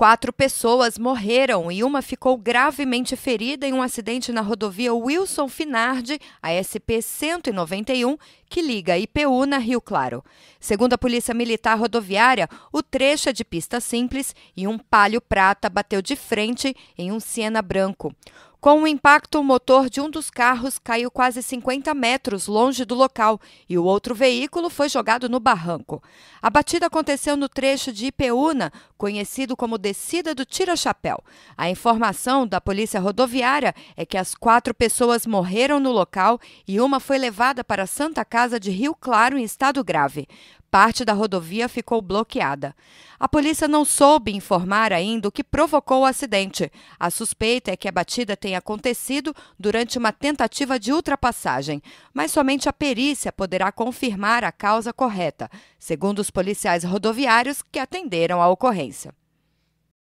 Quatro pessoas morreram e uma ficou gravemente ferida em um acidente na rodovia Wilson Finardi, a SP 191, que liga IPU na Rio Claro. Segundo a Polícia Militar Rodoviária, o trecho é de pista simples e um palio prata bateu de frente em um Siena branco. Com o impacto, o motor de um dos carros caiu quase 50 metros longe do local e o outro veículo foi jogado no barranco. A batida aconteceu no trecho de Ipeúna, conhecido como descida do Tira-Chapéu. A informação da Polícia Rodoviária é que as quatro pessoas morreram no local e uma foi levada para a Santa Casa de Rio Claro em estado grave. Parte da rodovia ficou bloqueada. A polícia não soube informar ainda o que provocou o acidente. A suspeita é que a batida tenha acontecido durante uma tentativa de ultrapassagem, mas somente a perícia poderá confirmar a causa correta, segundo os policiais rodoviários que atenderam a ocorrência.